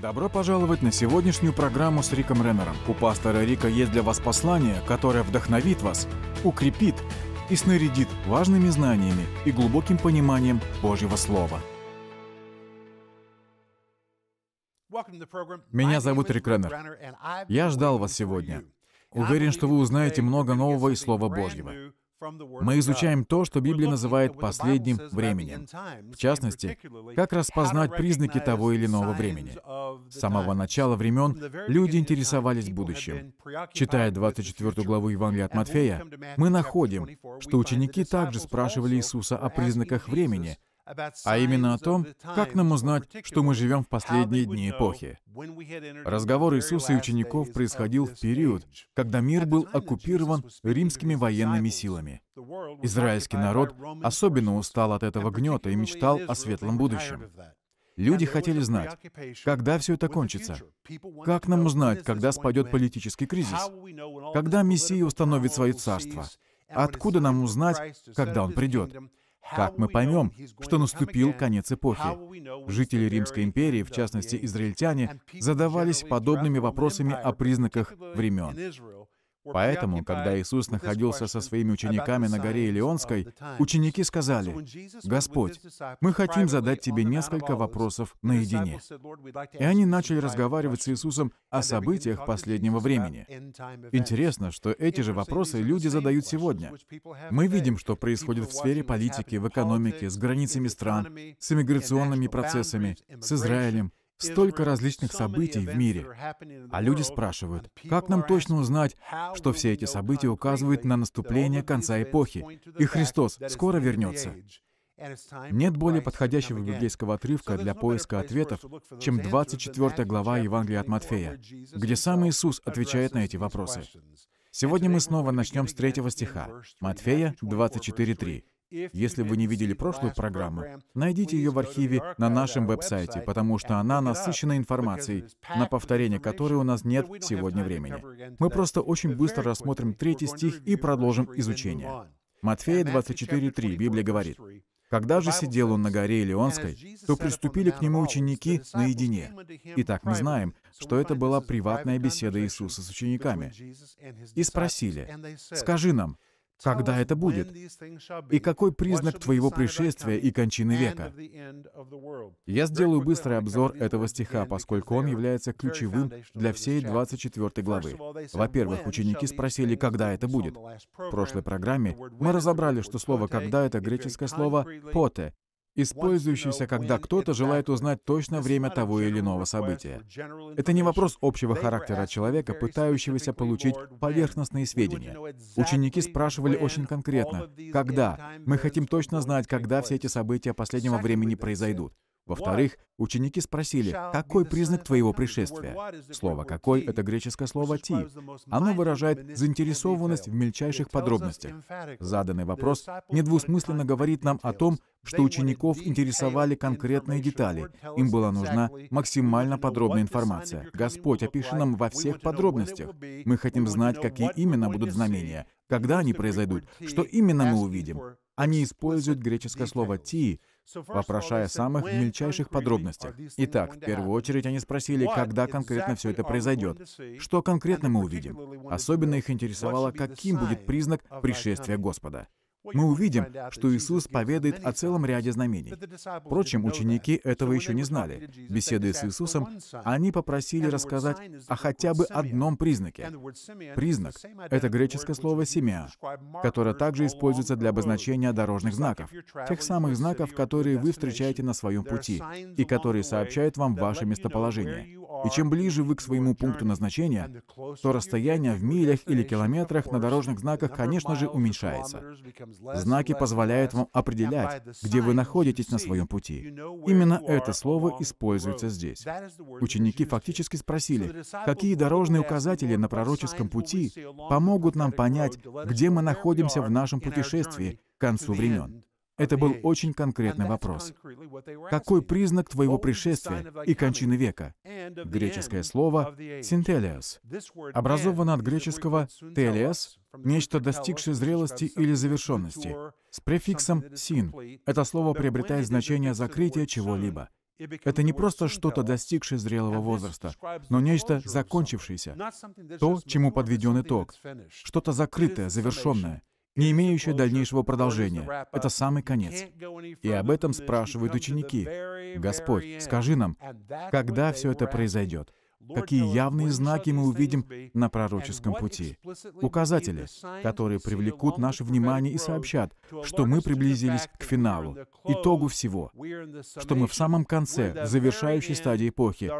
Добро пожаловать на сегодняшнюю программу с Риком Реннером. У пастора Рика есть для вас послание, которое вдохновит вас, укрепит и снарядит важными знаниями и глубоким пониманием Божьего Слова. Меня зовут Рик Реннер. Я ждал вас сегодня. Уверен, что вы узнаете много нового из Слова Божьего. Мы изучаем то, что Библия называет последним временем. В частности, как распознать признаки того или иного времени. С самого начала времен люди интересовались будущим. Читая 24 главу Евангелия от Матфея, мы находим, что ученики также спрашивали Иисуса о признаках времени — а именно о том, как нам узнать, что мы живем в последние дни эпохи. Разговор Иисуса и учеников происходил в период, когда мир был оккупирован римскими военными силами. Израильский народ особенно устал от этого гнета и мечтал о светлом будущем. Люди хотели знать, когда все это кончится. Как нам узнать, когда спадет политический кризис? Когда Мессия установит свое царство? Откуда нам узнать, когда он придет? Как мы поймем, что наступил конец эпохи? Жители Римской империи, в частности израильтяне, задавались подобными вопросами о признаках времен. Поэтому, когда Иисус находился со своими учениками на горе Илионской, ученики сказали, «Господь, мы хотим задать Тебе несколько вопросов наедине». И они начали разговаривать с Иисусом о событиях последнего времени. Интересно, что эти же вопросы люди задают сегодня. Мы видим, что происходит в сфере политики, в экономике, с границами стран, с иммиграционными процессами, с Израилем, Столько различных событий в мире. А люди спрашивают, как нам точно узнать, что все эти события указывают на наступление конца эпохи, и Христос скоро вернется. Нет более подходящего библейского отрывка для поиска ответов, чем 24 глава Евангелия от Матфея, где сам Иисус отвечает на эти вопросы. Сегодня мы снова начнем с третьего стиха, Матфея 24.3. Если вы не видели прошлую программу, найдите ее в архиве на нашем веб-сайте, потому что она насыщена информацией, на повторение которой у нас нет сегодня времени. Мы просто очень быстро рассмотрим третий стих и продолжим изучение. Матфея 24.3, Библия говорит, когда же сидел он на горе Илионской, то приступили к нему ученики наедине. Итак, мы знаем, что это была приватная беседа Иисуса с учениками. И спросили, «Скажи нам, когда это будет, и какой признак твоего пришествия и кончины века. Я сделаю быстрый обзор этого стиха, поскольку он является ключевым для всей 24 главы. Во-первых, ученики спросили, когда это будет. В прошлой программе мы разобрали, что слово «когда» — это греческое слово «поте», использующийся, когда кто-то желает узнать точно время того или иного события. Это не вопрос общего характера человека, пытающегося получить поверхностные сведения. Ученики спрашивали очень конкретно, когда. Мы хотим точно знать, когда все эти события последнего времени произойдут. Во-вторых, ученики спросили, какой признак твоего пришествия? Слово «какой» — это греческое слово «ти». Оно выражает заинтересованность в мельчайших подробностях. Заданный вопрос недвусмысленно говорит нам о том, что учеников интересовали конкретные детали, им была нужна максимально подробная информация. Господь опиши нам во всех подробностях. Мы хотим знать, какие именно будут знамения, когда они произойдут, что именно мы увидим. Они используют греческое слово «ти», вопрошая самых мельчайших подробностях. Итак, в первую очередь они спросили, когда конкретно все это произойдет, что конкретно мы увидим. Особенно их интересовало, каким будет признак пришествия Господа мы увидим, что Иисус поведает о целом ряде знамений. Впрочем, ученики этого еще не знали. Беседуя с Иисусом, они попросили рассказать о хотя бы одном признаке. Признак — это греческое слово «семя», которое также используется для обозначения дорожных знаков, тех самых знаков, которые вы встречаете на своем пути и которые сообщают вам ваше местоположение. И чем ближе вы к своему пункту назначения, то расстояние в милях или километрах на дорожных знаках, конечно же, уменьшается. Знаки позволяют вам определять, где вы находитесь на своем пути. Именно это слово используется здесь. Ученики фактически спросили, какие дорожные указатели на пророческом пути помогут нам понять, где мы находимся в нашем путешествии к концу времен. Это был очень конкретный вопрос. Какой признак твоего пришествия и кончины века? Греческое слово «синтелиос» образовано от греческого «телиос» — нечто, достигшее зрелости или завершенности, с префиксом «син». Это слово приобретает значение закрытия чего-либо. Это не просто что-то, достигшее зрелого возраста, но нечто закончившееся, то, чему подведен итог, что-то закрытое, завершенное, не имеющая дальнейшего продолжения. Это самый конец. И об этом спрашивают ученики. Господь, скажи нам, когда все это произойдет? Какие явные знаки мы увидим на пророческом пути? Указатели, которые привлекут наше внимание и сообщат, что мы приблизились к финалу, итогу всего, что мы в самом конце, в завершающей стадии эпохи.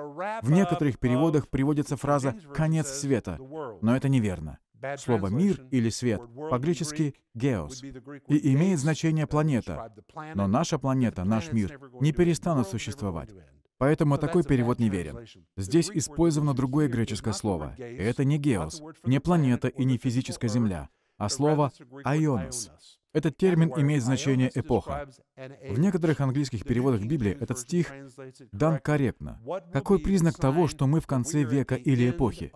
В некоторых переводах приводится фраза «конец света», но это неверно. Слово «мир» или «свет» по-гречески «геос» и имеет значение «планета». Но наша планета, наш мир не перестанут существовать. Поэтому такой перевод неверен. Здесь использовано другое греческое слово. И это не «геос», не планета и не физическая Земля, а слово «айонос». Этот термин имеет значение «эпоха». В некоторых английских переводах Библии этот стих дан корректно. Какой признак того, что мы в конце века или эпохи?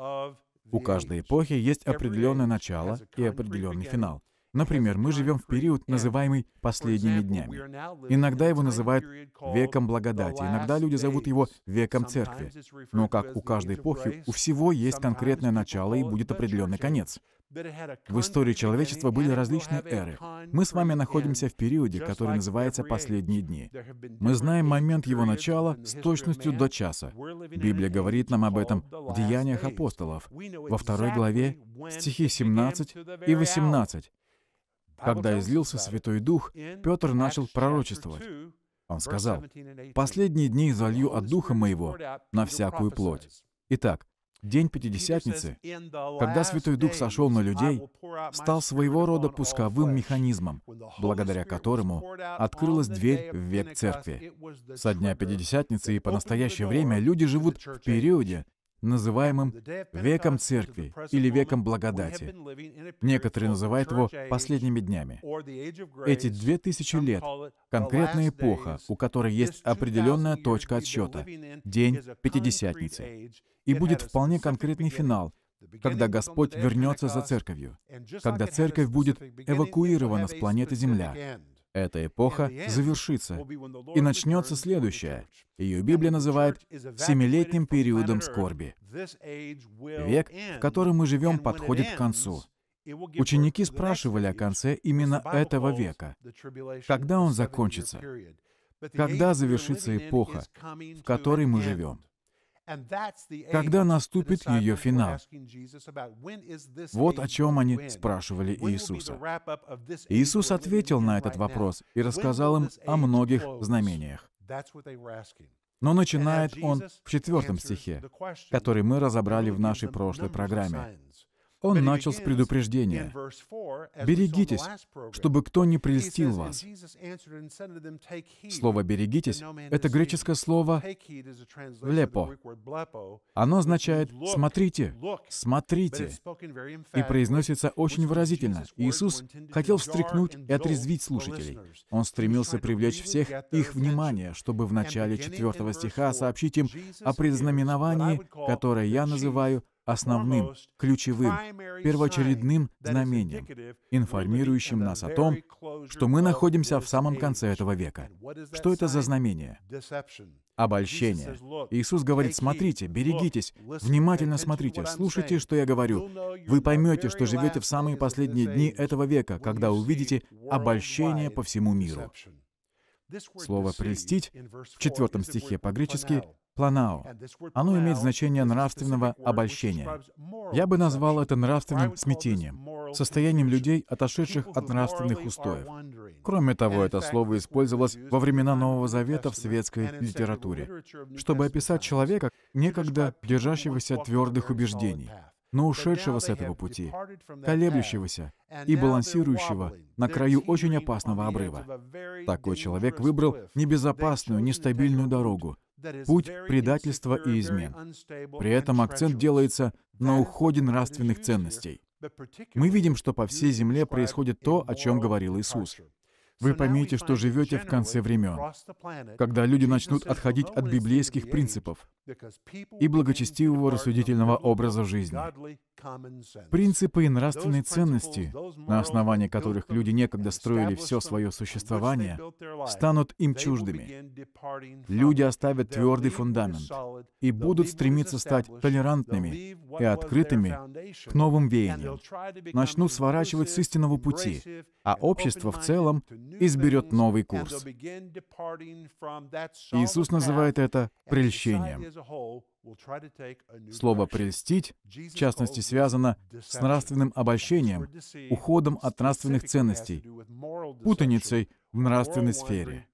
У каждой эпохи есть определенное начало и определенный финал. Например, мы живем в период, называемый «последними днями». Иногда его называют «веком благодати», иногда люди зовут его «веком церкви». Но, как у каждой эпохи, у всего есть конкретное начало и будет определенный конец. В истории человечества были различные эры. Мы с вами находимся в периоде, который называется «последние дни». Мы знаем момент его начала с точностью до часа. Библия говорит нам об этом в Деяниях апостолов, во второй главе, стихи 17 и 18. Когда излился Святой Дух, Петр начал пророчествовать. Он сказал, «Последние дни залью от Духа моего на всякую плоть». Итак, День Пятидесятницы, когда Святой Дух сошел на людей, стал своего рода пусковым механизмом, благодаря которому открылась дверь в век Церкви. Со дня Пятидесятницы и по настоящее время люди живут в периоде, называемым «веком церкви» или «веком благодати». Некоторые называют его «последними днями». Эти две тысячи лет — конкретная эпоха, у которой есть определенная точка отсчета — день Пятидесятницы. И будет вполне конкретный финал, когда Господь вернется за церковью, когда церковь будет эвакуирована с планеты Земля, эта эпоха завершится, и начнется следующая. Ее Библия называет «семилетним периодом скорби». Век, в котором мы живем, подходит к концу. Ученики спрашивали о конце именно этого века. Когда он закончится? Когда завершится эпоха, в которой мы живем? Когда наступит ее финал? Вот о чем они спрашивали Иисуса. Иисус ответил на этот вопрос и рассказал им о многих знамениях. Но начинает он в четвертом стихе, который мы разобрали в нашей прошлой программе. Он начал с предупреждения. «Берегитесь, чтобы кто не прельстил вас». Слово «берегитесь» — это греческое слово «влепо». Оно означает «смотрите, смотрите», и произносится очень выразительно. Иисус хотел встряхнуть и отрезвить слушателей. Он стремился привлечь всех их внимание, чтобы в начале 4 стиха сообщить им о предзнаменовании, которое я называю основным, ключевым, первоочередным знамением, информирующим нас о том, что мы находимся в самом конце этого века. Что это за знамение? Обольщение. Иисус говорит, смотрите, берегитесь, внимательно смотрите, слушайте, что я говорю. Вы поймете, что живете в самые последние дни этого века, когда увидите обольщение по всему миру. Слово «прельстить» в четвертом стихе по-гречески Планао. Оно имеет значение нравственного обольщения. Я бы назвал это нравственным смятением, состоянием людей, отошедших от нравственных устоев. Кроме того, это слово использовалось во времена Нового Завета в светской литературе, чтобы описать человека, некогда держащегося твердых убеждений, но ушедшего с этого пути, колеблющегося и балансирующего на краю очень опасного обрыва. Такой человек выбрал небезопасную, нестабильную дорогу, путь предательства и измен. При этом акцент делается на уходе нравственных ценностей. Мы видим, что по всей земле происходит то, о чем говорил Иисус. Вы поймете, что живете в конце времен, когда люди начнут отходить от библейских принципов и благочестивого рассудительного образа жизни. Принципы и нравственные ценности, на основании которых люди некогда строили все свое существование, станут им чуждыми. Люди оставят твердый фундамент и будут стремиться стать толерантными и открытыми к новым веяниям, начнут сворачивать с истинного пути, а общество в целом изберет новый курс. Иисус называет это прельщением. Слово «прельстить» в частности связано с нравственным обольщением, уходом от нравственных ценностей, путаницей в нравственной сфере.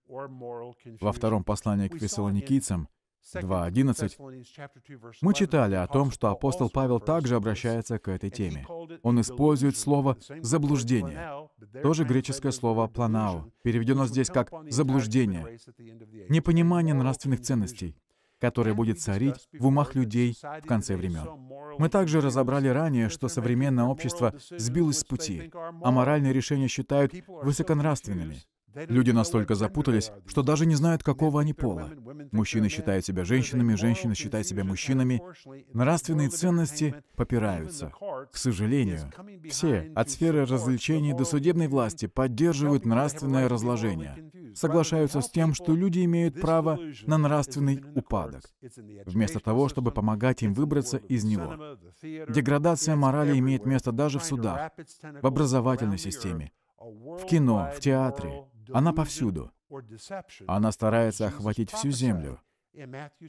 Во втором послании к фессалоникийцам 2.11 мы читали о том, что апостол Павел также обращается к этой теме. Он использует слово «заблуждение», тоже греческое слово «планау», переведено здесь как «заблуждение», непонимание нравственных ценностей, который будет царить в умах людей в конце времен. Мы также разобрали ранее, что современное общество сбилось с пути, а моральные решения считают высоконравственными, Люди настолько запутались, что даже не знают, какого они пола. Мужчины считают себя женщинами, женщины считают себя мужчинами. Нравственные ценности попираются. К сожалению, все, от сферы развлечений до судебной власти, поддерживают нравственное разложение. Соглашаются с тем, что люди имеют право на нравственный упадок, вместо того, чтобы помогать им выбраться из него. Деградация морали имеет место даже в судах, в образовательной системе, в кино, в театре, она повсюду. Она старается охватить всю землю.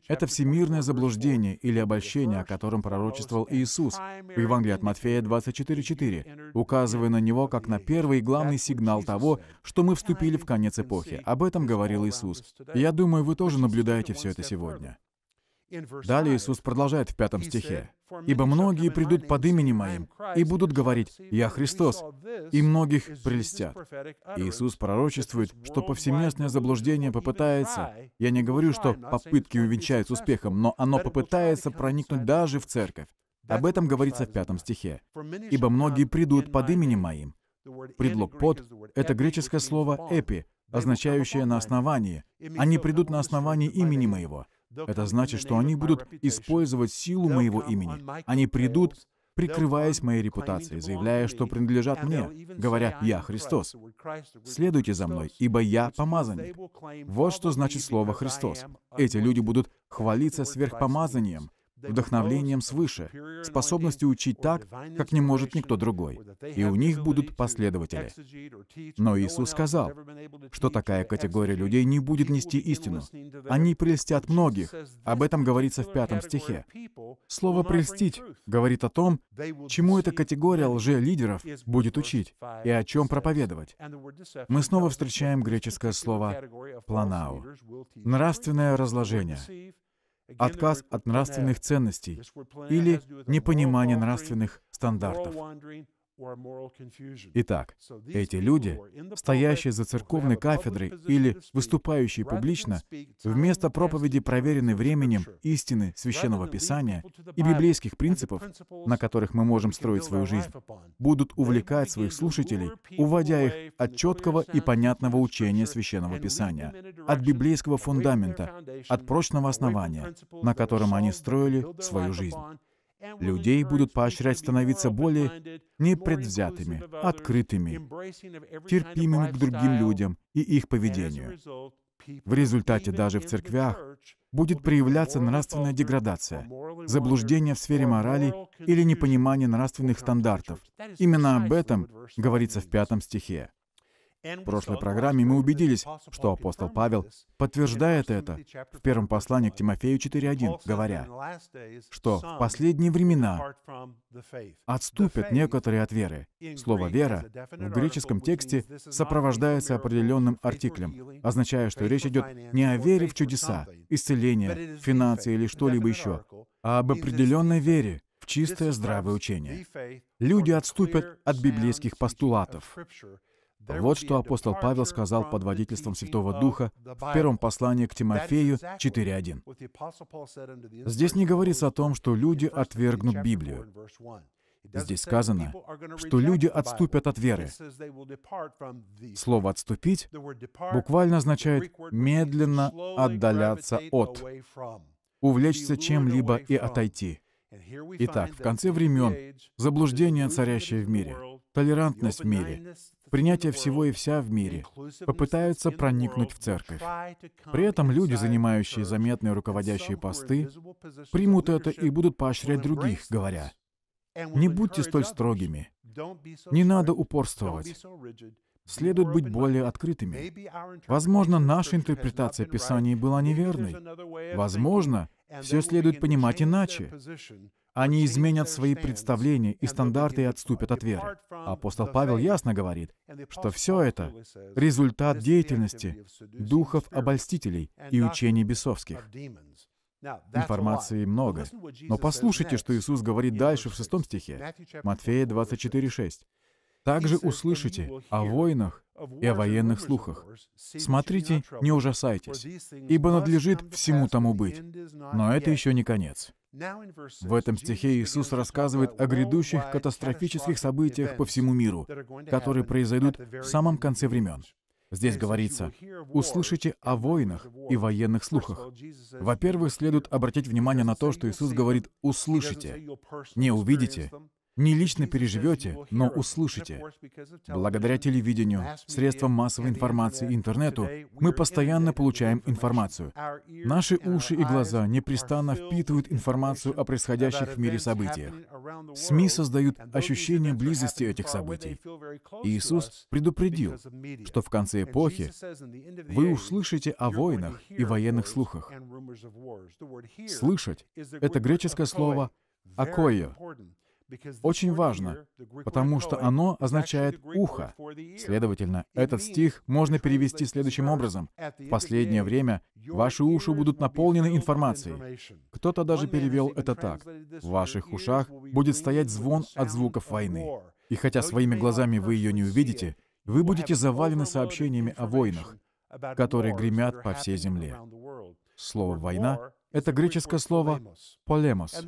Это всемирное заблуждение или обольщение, о котором пророчествовал Иисус в Евангелии от Матфея 24.4, указывая на него как на первый и главный сигнал того, что мы вступили в конец эпохи. Об этом говорил Иисус. Я думаю, вы тоже наблюдаете все это сегодня. Далее Иисус продолжает в пятом стихе. «Ибо многие придут под именем Моим и будут говорить, «Я Христос», и многих прелестят. Иисус пророчествует, что повсеместное заблуждение попытается, я не говорю, что попытки увенчаются успехом, но оно попытается проникнуть даже в церковь. Об этом говорится в пятом стихе. «Ибо многие придут под именем Моим». Предлог «под» — это греческое слово «эпи», означающее «на основании». Они придут на основании имени Моего. Это значит, что они будут использовать силу моего имени. Они придут, прикрываясь моей репутацией, заявляя, что принадлежат мне, говоря «Я Христос». Следуйте за мной, ибо я помазанник. Вот что значит слово «Христос». Эти люди будут хвалиться сверхпомазанием, вдохновлением свыше, способностью учить так, как не может никто другой, и у них будут последователи. Но Иисус сказал, что такая категория людей не будет нести истину. Они прельстят многих. Об этом говорится в пятом стихе. Слово «прельстить» говорит о том, чему эта категория лже-лидеров будет учить и о чем проповедовать. Мы снова встречаем греческое слово «планау» — нравственное разложение отказ от нравственных ценностей или непонимание нравственных стандартов. Итак, эти люди, стоящие за церковной кафедрой или выступающие публично, вместо проповеди, проверенной временем истины Священного Писания и библейских принципов, на которых мы можем строить свою жизнь, будут увлекать своих слушателей, уводя их от четкого и понятного учения Священного Писания, от библейского фундамента, от прочного основания, на котором они строили свою жизнь людей будут поощрять становиться более непредвзятыми, открытыми, терпимыми к другим людям и их поведению. В результате даже в церквях будет проявляться нравственная деградация, заблуждение в сфере морали или непонимание нравственных стандартов. Именно об этом говорится в пятом стихе. В прошлой программе мы убедились, что апостол Павел подтверждает это в первом послании к Тимофею 4.1, говоря, что в последние времена отступят некоторые от веры. Слово «вера» в греческом тексте сопровождается определенным артиклем, означая, что речь идет не о а вере в чудеса, исцеление, финансы или что-либо еще, а об определенной вере, в чистое здравое учение. Люди отступят от библейских постулатов, вот что апостол Павел сказал под водительством Святого Духа в первом послании к Тимофею 4.1. Здесь не говорится о том, что люди отвергнут Библию. Здесь сказано, что люди отступят от веры. Слово «отступить» буквально означает «медленно отдаляться от», увлечься чем-либо и отойти. Итак, в конце времен заблуждение, царящее в мире, толерантность в мире, принятия всего и вся в мире, попытаются проникнуть в церковь. При этом люди, занимающие заметные руководящие посты, примут это и будут поощрять других, говоря, «Не будьте столь строгими, не надо упорствовать, следует быть более открытыми. Возможно, наша интерпретация Писания была неверной. Возможно, все следует понимать иначе. Они изменят свои представления и стандарты и отступят от веры. Апостол Павел ясно говорит, что все это — результат деятельности духов обольстителей и учений бесовских. Информации много. Но послушайте, что Иисус говорит дальше в шестом стихе. Матфея 24, 6. Также услышите о войнах и о военных слухах. Смотрите, не ужасайтесь, ибо надлежит всему тому быть. Но это еще не конец. В этом стихе Иисус рассказывает о грядущих катастрофических событиях по всему миру, которые произойдут в самом конце времен. Здесь говорится, услышите о войнах и военных слухах. Во-первых, следует обратить внимание на то, что Иисус говорит «услышите». Не увидите, не лично переживете, но услышите. Благодаря телевидению, средствам массовой информации интернету мы постоянно получаем информацию. Наши уши и глаза непрестанно впитывают информацию о происходящих в мире событиях. СМИ создают ощущение близости этих событий. Иисус предупредил, что в конце эпохи вы услышите о войнах и военных слухах. «Слышать» — это греческое слово «акойо», очень важно, потому что оно означает «ухо». Следовательно, этот стих можно перевести следующим образом. В последнее время ваши уши будут наполнены информацией. Кто-то даже перевел это так. В ваших ушах будет стоять звон от звуков войны. И хотя своими глазами вы ее не увидите, вы будете завалены сообщениями о войнах, которые гремят по всей земле. Слово «война» Это греческое слово «полемос».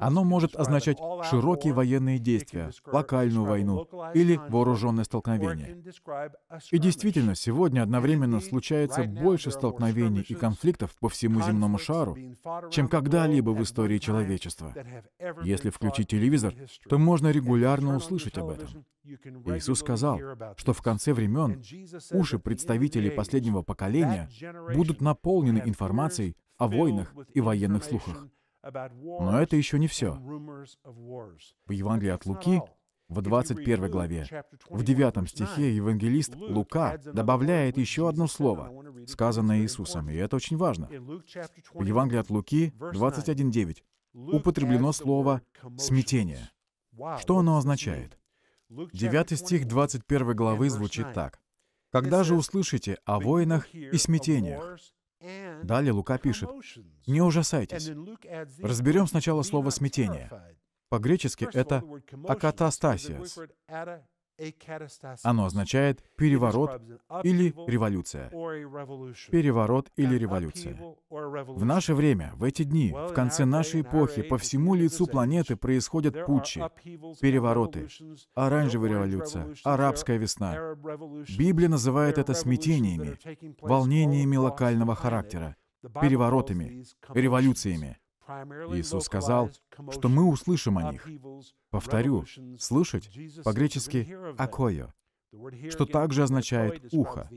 Оно может означать широкие военные действия, локальную войну или вооруженное столкновение. И действительно, сегодня одновременно случается больше столкновений и конфликтов по всему земному шару, чем когда-либо в истории человечества. Если включить телевизор, то можно регулярно услышать об этом. Иисус сказал, что в конце времен уши представителей последнего поколения будут наполнены информацией о войнах и военных слухах. Но это еще не все. В Евангелии от Луки, в 21 главе, в 9 стихе евангелист Лука добавляет еще одно слово, сказанное Иисусом, и это очень важно. В Евангелии от Луки 21.9 употреблено слово «смятение». Что оно означает? 9 стих 21 главы звучит так. «Когда же услышите о войнах и смятениях, Далее Лука пишет, «Не ужасайтесь». Разберем сначала слово «смятение». По-гречески это «акатастасиас». Оно означает переворот или революция. Переворот или революция. В наше время, в эти дни, в конце нашей эпохи, по всему лицу планеты происходят путчи, перевороты, оранжевая революция, арабская весна. Библия называет это смятениями, волнениями локального характера, переворотами, революциями. Иисус сказал, что мы услышим о них. Повторю, слышать по-гречески «акойо», что также означает «ухо».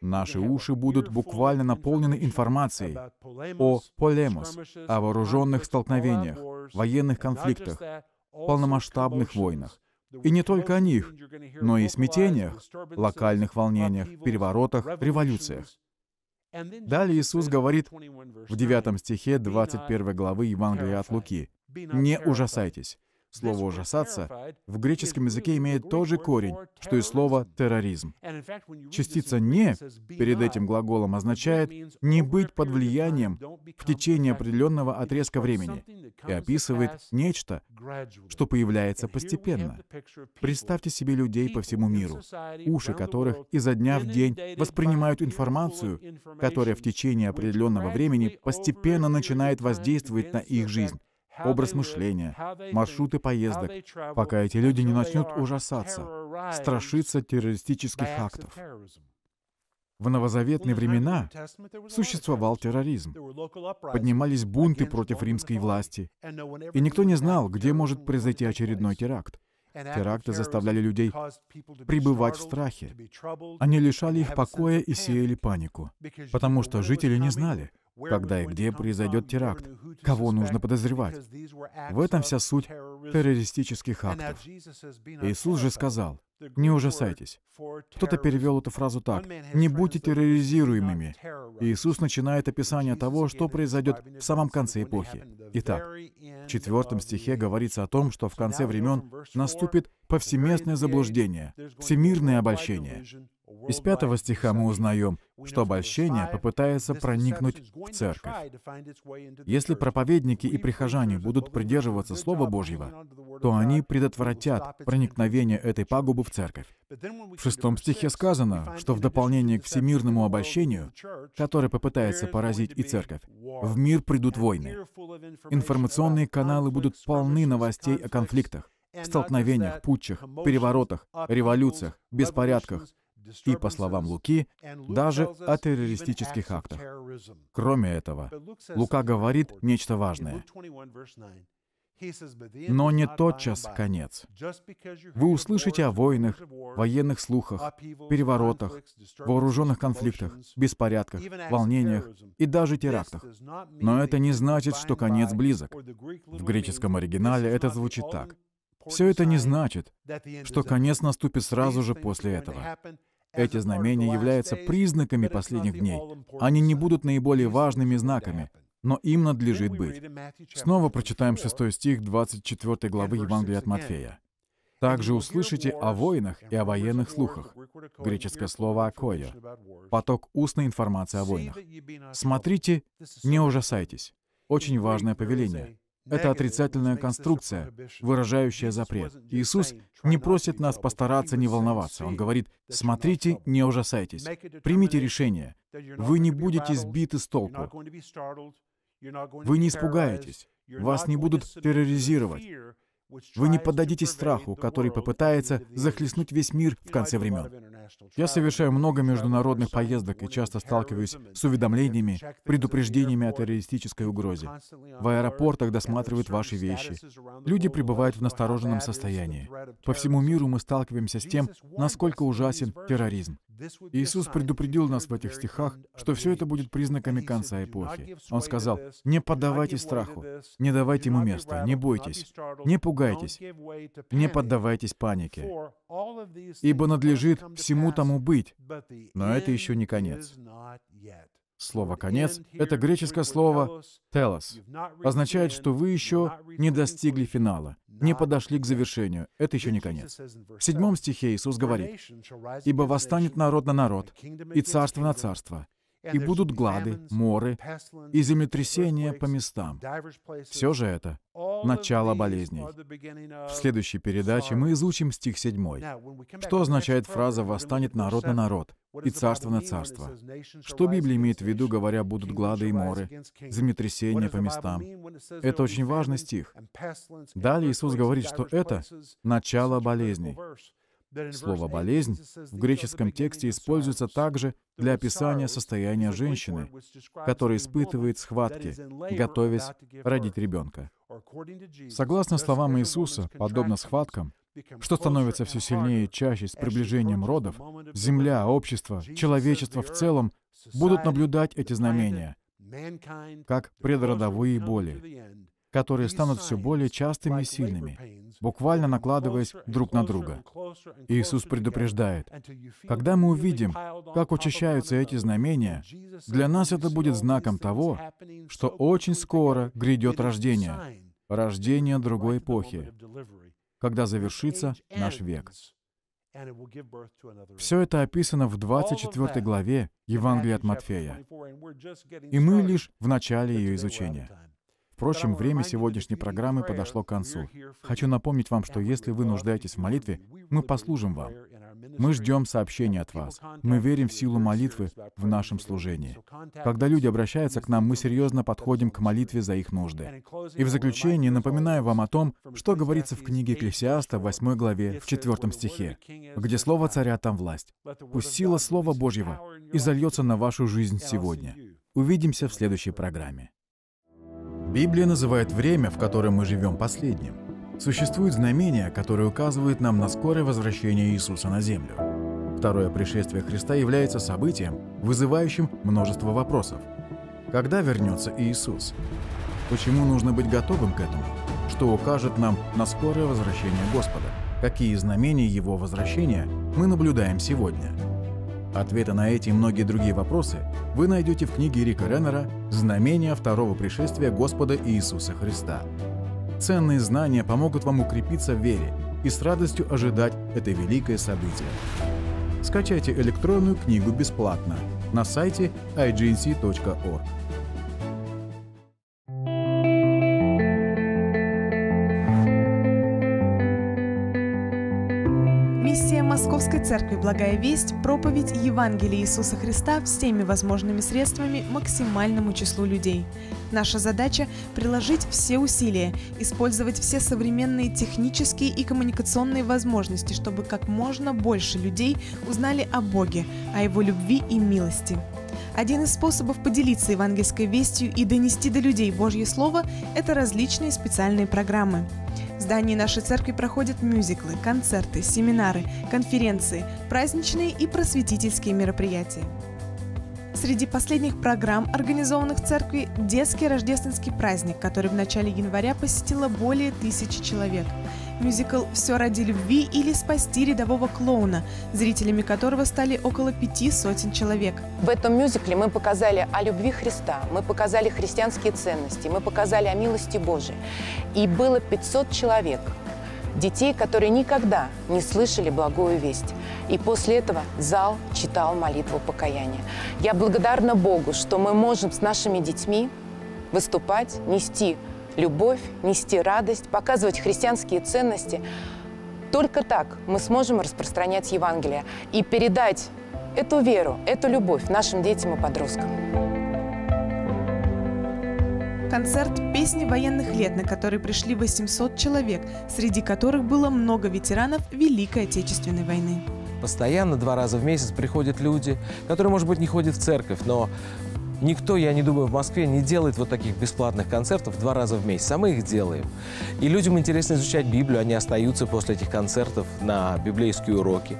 Наши уши будут буквально наполнены информацией о полемос, о вооруженных столкновениях, военных конфликтах, полномасштабных войнах. И не только о них, но и смятениях, локальных волнениях, переворотах, революциях. Далее Иисус говорит в 9 стихе 21 главы Евангелия от Луки, «Не ужасайтесь, Слово «ужасаться» в греческом языке имеет тот же корень, что и слово «терроризм». Частица «не» перед этим глаголом означает «не быть под влиянием в течение определенного отрезка времени» и описывает нечто, что появляется постепенно. Представьте себе людей по всему миру, уши которых изо дня в день воспринимают информацию, которая в течение определенного времени постепенно начинает воздействовать на их жизнь образ мышления, маршруты поездок, пока эти люди не начнут ужасаться, страшиться террористических актов. В новозаветные времена существовал терроризм. Поднимались бунты против римской власти, и никто не знал, где может произойти очередной теракт. Теракты заставляли людей пребывать в страхе. Они лишали их покоя и сеяли панику, потому что жители не знали, когда и где произойдет теракт, кого нужно подозревать. В этом вся суть террористических актов. Иисус же сказал, «Не ужасайтесь». Кто-то перевел эту фразу так, «Не будьте терроризируемыми». Иисус начинает описание того, что произойдет в самом конце эпохи. Итак, в четвертом стихе говорится о том, что в конце времен наступит повсеместное заблуждение, всемирное обольщение. Из пятого стиха мы узнаем, что обольщение попытается проникнуть в церковь. Если проповедники и прихожане будут придерживаться Слова Божьего, то они предотвратят проникновение этой пагубы в церковь. В шестом стихе сказано, что в дополнение к всемирному обольщению, которое попытается поразить и церковь, в мир придут войны. Информационные каналы будут полны новостей о конфликтах, столкновениях, путчах, переворотах, революциях, беспорядках, и, по словам Луки, даже о террористических актах. Кроме этого, Лука говорит нечто важное. Но не тотчас конец. Вы услышите о войнах, военных слухах, переворотах, вооруженных конфликтах, беспорядках, волнениях и даже терактах. Но это не значит, что конец близок. В греческом оригинале это звучит так. Все это не значит, что конец наступит сразу же после этого. Эти знамения являются признаками последних дней. Они не будут наиболее важными знаками, но им надлежит быть. Снова прочитаем 6 стих 24 главы Евангелия от Матфея. Также услышите о войнах и о военных слухах. Греческое слово «акоя» — поток устной информации о войнах. Смотрите, не ужасайтесь. Очень важное повеление это отрицательная конструкция, выражающая запрет. Иисус не просит нас постараться не волноваться. Он говорит, смотрите, не ужасайтесь. Примите решение. Вы не будете сбиты с толку. Вы не испугаетесь. Вас не будут терроризировать. Вы не поддадитесь страху, который попытается захлестнуть весь мир в конце времен. Я совершаю много международных поездок и часто сталкиваюсь с уведомлениями, предупреждениями о террористической угрозе. В аэропортах досматривают ваши вещи. Люди пребывают в настороженном состоянии. По всему миру мы сталкиваемся с тем, насколько ужасен терроризм. Иисус предупредил нас в этих стихах, что все это будет признаками конца эпохи. Он сказал, «Не поддавайте страху, не давайте ему места, не бойтесь, не пугайтесь, не поддавайтесь панике, ибо надлежит всему тому быть». Но это еще не конец. Слово «конец» — это греческое слово «телос». Означает, что вы еще не достигли финала, не подошли к завершению. Это еще не конец. В седьмом стихе Иисус говорит, «Ибо восстанет народ на народ, и царство на царство, и будут глады, моры и землетрясения по местам. Все же это — начало болезней. В следующей передаче мы изучим стих 7. Что означает фраза «восстанет народ на народ» и царство на царство. Что Библия имеет в виду, говоря, будут глады и моры, землетрясения по местам? Это очень важный стих. Далее Иисус говорит, что это начало болезней. Слово «болезнь» в греческом тексте используется также для описания состояния женщины, которая испытывает схватки, готовясь родить ребенка. Согласно словам Иисуса, подобно схваткам, что становится все сильнее и чаще с приближением родов, Земля, общество, человечество в целом будут наблюдать эти знамения, как предродовые боли, которые станут все более частыми и сильными, буквально накладываясь друг на друга. Иисус предупреждает, когда мы увидим, как учащаются эти знамения, для нас это будет знаком того, что очень скоро грядет рождение, рождение другой эпохи, когда завершится наш век. Все это описано в 24 главе Евангелия от Матфея, и мы лишь в начале ее изучения. Впрочем, время сегодняшней программы подошло к концу. Хочу напомнить вам, что если вы нуждаетесь в молитве, мы послужим вам. Мы ждем сообщения от вас. Мы верим в силу молитвы в нашем служении. Когда люди обращаются к нам, мы серьезно подходим к молитве за их нужды. И в заключение напоминаю вам о том, что говорится в книге Экклесиаста, 8 главе, в 4 стихе, где слово царя там власть. Пусть сила Слова Божьего и зальется на вашу жизнь сегодня. Увидимся в следующей программе. Библия называет время, в котором мы живем, последним — существует знамение, которое указывает нам на скорое возвращение Иисуса на землю. Второе пришествие Христа является событием, вызывающим множество вопросов. Когда вернется Иисус? Почему нужно быть готовым к этому? Что укажет нам на скорое возвращение Господа? Какие знамения Его возвращения мы наблюдаем сегодня? Ответы на эти и многие другие вопросы вы найдете в книге Рика Реннера «Знамения второго пришествия Господа Иисуса Христа», Ценные знания помогут вам укрепиться в вере и с радостью ожидать это великое событие. Скачайте электронную книгу бесплатно на сайте ignc.org. излагая весть, проповедь Евангелия Иисуса Христа всеми возможными средствами максимальному числу людей. Наша задача – приложить все усилия, использовать все современные технические и коммуникационные возможности, чтобы как можно больше людей узнали о Боге, о Его любви и милости. Один из способов поделиться евангельской вестью и донести до людей Божье Слово – это различные специальные программы здании нашей церкви проходят мюзиклы, концерты, семинары, конференции, праздничные и просветительские мероприятия. Среди последних программ, организованных в церкви, детский рождественский праздник, который в начале января посетило более тысячи человек – Мюзикл «Все ради любви» или «Спасти рядового клоуна», зрителями которого стали около пяти сотен человек. В этом мюзикле мы показали о любви Христа, мы показали христианские ценности, мы показали о милости Божией. И было 500 человек, детей, которые никогда не слышали благую весть. И после этого зал читал молитву покаяния. Я благодарна Богу, что мы можем с нашими детьми выступать, нести любовь, нести радость, показывать христианские ценности. Только так мы сможем распространять Евангелие и передать эту веру, эту любовь нашим детям и подросткам. Концерт «Песни военных лет», на который пришли 800 человек, среди которых было много ветеранов Великой Отечественной войны. Постоянно два раза в месяц приходят люди, которые, может быть, не ходят в церковь, но Никто, я не думаю, в Москве не делает вот таких бесплатных концертов два раза в месяц, а мы их делаем. И людям интересно изучать Библию, они остаются после этих концертов на библейские уроки.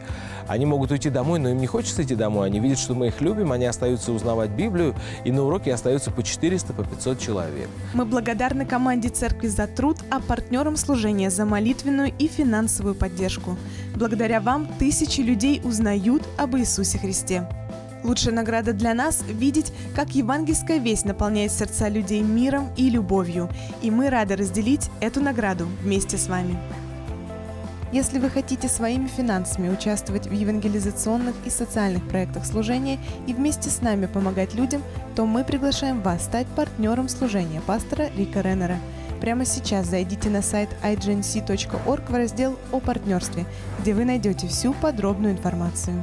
Они могут уйти домой, но им не хочется идти домой. Они видят, что мы их любим, они остаются узнавать Библию, и на уроке остаются по 400, по 500 человек. Мы благодарны команде церкви за труд, а партнерам служения за молитвенную и финансовую поддержку. Благодаря вам тысячи людей узнают об Иисусе Христе. Лучшая награда для нас – видеть, как евангельская весть наполняет сердца людей миром и любовью. И мы рады разделить эту награду вместе с вами. Если вы хотите своими финансами участвовать в евангелизационных и социальных проектах служения и вместе с нами помогать людям, то мы приглашаем вас стать партнером служения пастора Рика Реннера. Прямо сейчас зайдите на сайт ignc.org в раздел «О партнерстве», где вы найдете всю подробную информацию.